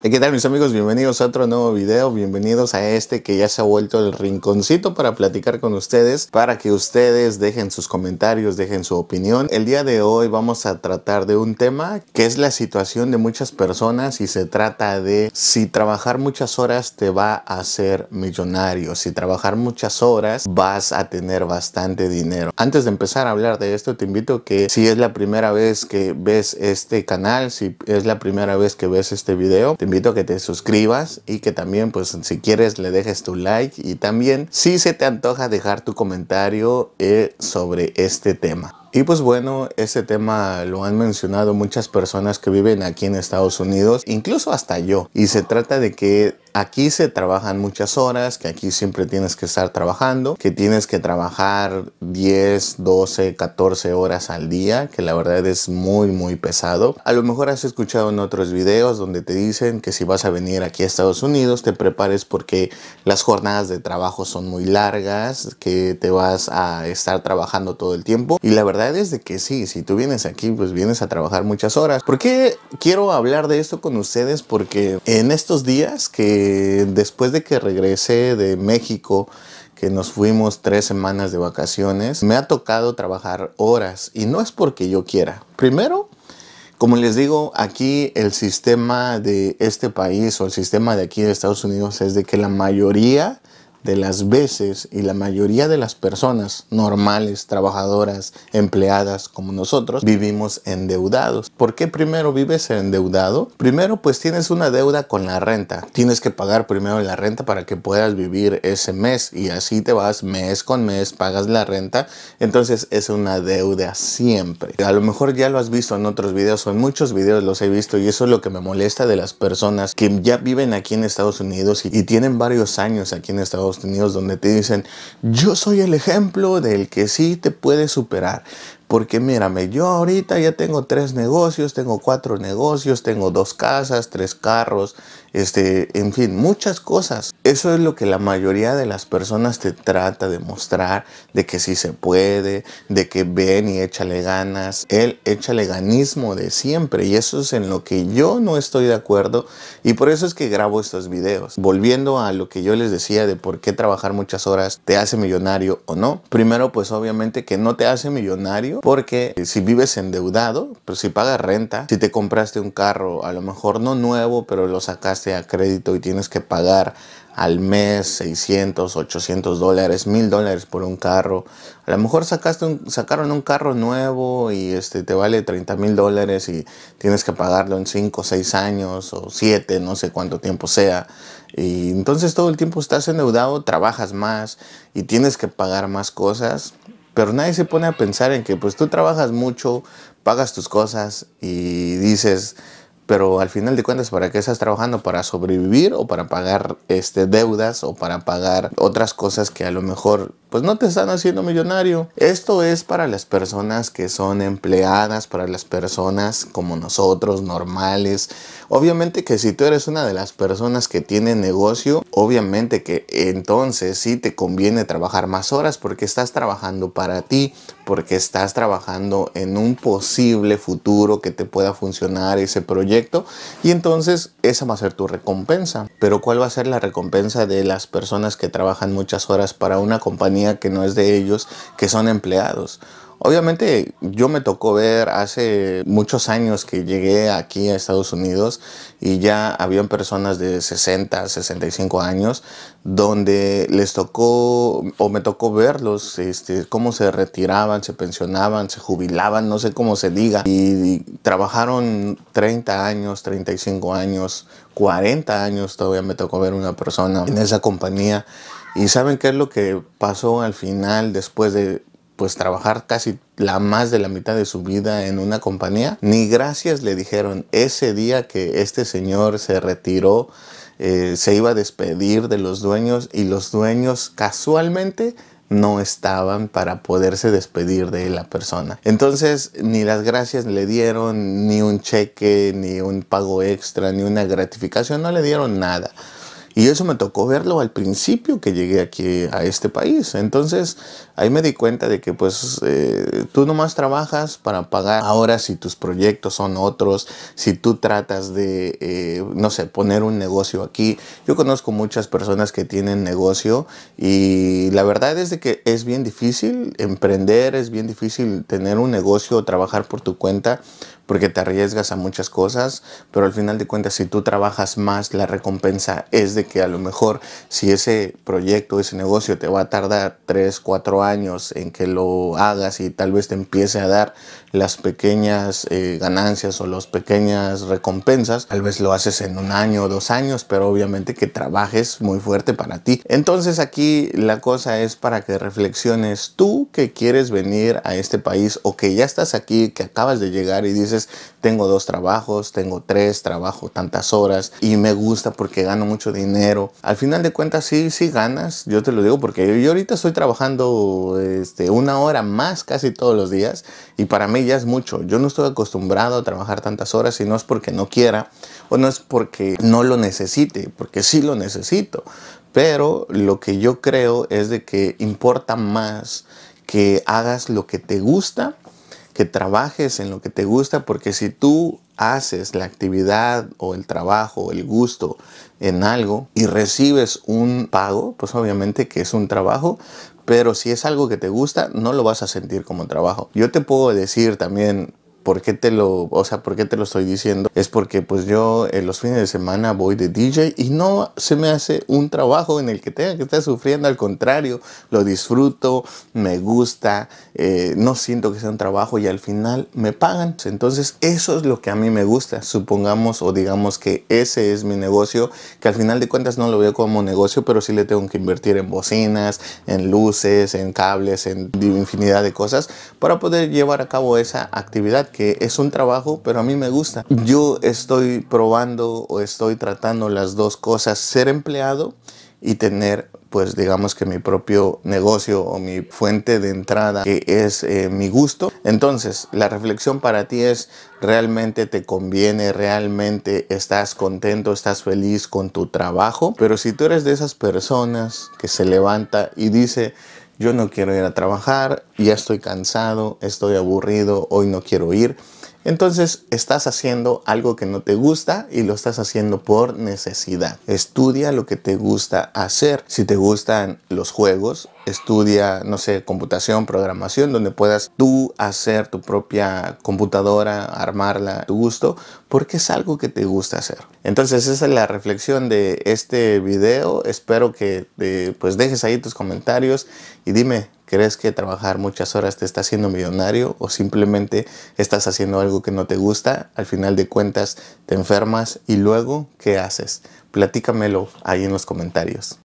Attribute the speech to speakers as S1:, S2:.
S1: Eh, ¿Qué tal mis amigos? Bienvenidos a otro nuevo video, bienvenidos a este que ya se ha vuelto el rinconcito para platicar con ustedes, para que ustedes dejen sus comentarios, dejen su opinión. El día de hoy vamos a tratar de un tema que es la situación de muchas personas y se trata de si trabajar muchas horas te va a hacer millonario, si trabajar muchas horas vas a tener bastante dinero. Antes de empezar a hablar de esto te invito que si es la primera vez que ves este canal, si es la primera vez que ves este video, te invito a que te suscribas y que también pues si quieres le dejes tu like y también si se te antoja dejar tu comentario eh, sobre este tema. Y pues bueno, este tema lo han mencionado muchas personas que viven aquí en Estados Unidos, incluso hasta yo. Y se trata de que aquí se trabajan muchas horas, que aquí siempre tienes que estar trabajando, que tienes que trabajar 10, 12, 14 horas al día, que la verdad es muy, muy pesado. A lo mejor has escuchado en otros videos donde te dicen que si vas a venir aquí a Estados Unidos, te prepares porque las jornadas de trabajo son muy largas, que te vas a estar trabajando todo el tiempo. Y la verdad es de que sí, si tú vienes aquí, pues vienes a trabajar muchas horas. ¿Por qué quiero hablar de esto con ustedes? Porque en estos días que eh, después de que regresé de México, que nos fuimos tres semanas de vacaciones, me ha tocado trabajar horas y no es porque yo quiera. Primero, como les digo, aquí el sistema de este país o el sistema de aquí de Estados Unidos es de que la mayoría las veces y la mayoría de las personas normales, trabajadoras, empleadas como nosotros, vivimos endeudados. ¿Por qué primero vives endeudado? Primero pues tienes una deuda con la renta. Tienes que pagar primero la renta para que puedas vivir ese mes y así te vas mes con mes, pagas la renta. Entonces es una deuda siempre. A lo mejor ya lo has visto en otros videos o en muchos videos los he visto y eso es lo que me molesta de las personas que ya viven aquí en Estados Unidos y, y tienen varios años aquí en Estados donde te dicen, yo soy el ejemplo del que sí te puede superar, porque mírame, yo ahorita ya tengo tres negocios, tengo cuatro negocios, tengo dos casas, tres carros, este, en fin, muchas cosas. Eso es lo que la mayoría de las personas te trata de mostrar, de que sí se puede, de que ven y échale ganas. Él échale ganismo de siempre y eso es en lo que yo no estoy de acuerdo y por eso es que grabo estos videos. Volviendo a lo que yo les decía de por qué trabajar muchas horas te hace millonario o no. Primero, pues obviamente que no te hace millonario porque si vives endeudado, pero pues si pagas renta, si te compraste un carro, a lo mejor no nuevo, pero lo sacaste a crédito y tienes que pagar al mes 600, 800 dólares, 1000 dólares por un carro. A lo mejor sacaste sacaron un carro nuevo y este, te vale 30 mil dólares y tienes que pagarlo en 5, 6 años o 7, no sé cuánto tiempo sea. Y entonces todo el tiempo estás endeudado, trabajas más y tienes que pagar más cosas pero nadie se pone a pensar en que pues tú trabajas mucho, pagas tus cosas y dices, pero al final de cuentas, ¿para qué estás trabajando? ¿Para sobrevivir o para pagar este, deudas o para pagar otras cosas que a lo mejor pues no te están haciendo millonario? Esto es para las personas que son empleadas, para las personas como nosotros, normales. Obviamente que si tú eres una de las personas que tiene negocio, obviamente que entonces sí te conviene trabajar más horas porque estás trabajando para ti, porque estás trabajando en un posible futuro que te pueda funcionar ese proyecto y entonces esa va a ser tu recompensa. Pero ¿cuál va a ser la recompensa de las personas que trabajan muchas horas para una compañía que no es de ellos, que son empleados? Obviamente yo me tocó ver hace muchos años que llegué aquí a Estados Unidos y ya habían personas de 60, 65 años donde les tocó o me tocó verlos, este, cómo se retiraban, se pensionaban, se jubilaban, no sé cómo se diga, y trabajaron 30 años, 35 años, 40 años todavía me tocó ver una persona en esa compañía. ¿Y saben qué es lo que pasó al final después de pues trabajar casi la más de la mitad de su vida en una compañía. Ni gracias le dijeron ese día que este señor se retiró, eh, se iba a despedir de los dueños y los dueños casualmente no estaban para poderse despedir de la persona. Entonces, ni las gracias le dieron, ni un cheque, ni un pago extra, ni una gratificación, no le dieron nada. Y eso me tocó verlo al principio que llegué aquí a este país. Entonces ahí me di cuenta de que pues eh, tú nomás trabajas para pagar. Ahora si tus proyectos son otros, si tú tratas de, eh, no sé, poner un negocio aquí. Yo conozco muchas personas que tienen negocio y la verdad es de que es bien difícil emprender, es bien difícil tener un negocio o trabajar por tu cuenta porque te arriesgas a muchas cosas, pero al final de cuentas si tú trabajas más, la recompensa es de que a lo mejor si ese proyecto, ese negocio te va a tardar 3, 4 años en que lo hagas y tal vez te empiece a dar las pequeñas eh, ganancias o las pequeñas recompensas, tal vez lo haces en un año o dos años, pero obviamente que trabajes muy fuerte para ti. Entonces aquí la cosa es para que reflexiones tú que quieres venir a este país o que ya estás aquí, que acabas de llegar y dices, tengo dos trabajos, tengo tres, trabajo tantas horas y me gusta porque gano mucho dinero. Al final de cuentas, sí, sí ganas, yo te lo digo porque yo ahorita estoy trabajando este, una hora más casi todos los días y para mí ya es mucho. Yo no estoy acostumbrado a trabajar tantas horas y no es porque no quiera o no es porque no lo necesite, porque sí lo necesito. Pero lo que yo creo es de que importa más que hagas lo que te gusta que trabajes en lo que te gusta, porque si tú haces la actividad o el trabajo, o el gusto en algo y recibes un pago, pues obviamente que es un trabajo, pero si es algo que te gusta, no lo vas a sentir como trabajo. Yo te puedo decir también ¿Por qué te lo, o sea, por te lo estoy diciendo? Es porque pues yo eh, los fines de semana voy de DJ y no se me hace un trabajo en el que tenga que estar sufriendo, al contrario, lo disfruto, me gusta, eh, no siento que sea un trabajo y al final me pagan. Entonces eso es lo que a mí me gusta, supongamos o digamos que ese es mi negocio, que al final de cuentas no lo veo como negocio, pero sí le tengo que invertir en bocinas, en luces, en cables, en infinidad de cosas para poder llevar a cabo esa actividad es un trabajo, pero a mí me gusta. Yo estoy probando o estoy tratando las dos cosas, ser empleado y tener pues digamos que mi propio negocio o mi fuente de entrada que es eh, mi gusto. Entonces, la reflexión para ti es, ¿realmente te conviene? ¿Realmente estás contento? ¿Estás feliz con tu trabajo? Pero si tú eres de esas personas que se levanta y dice, yo no quiero ir a trabajar, ya estoy cansado, estoy aburrido, hoy no quiero ir entonces estás haciendo algo que no te gusta y lo estás haciendo por necesidad. Estudia lo que te gusta hacer. Si te gustan los juegos, estudia, no sé, computación, programación, donde puedas tú hacer tu propia computadora, armarla a tu gusto, porque es algo que te gusta hacer. Entonces esa es la reflexión de este video. Espero que eh, pues dejes ahí tus comentarios y dime ¿Crees que trabajar muchas horas te está haciendo millonario o simplemente estás haciendo algo que no te gusta? Al final de cuentas te enfermas y luego, ¿qué haces? Platícamelo ahí en los comentarios.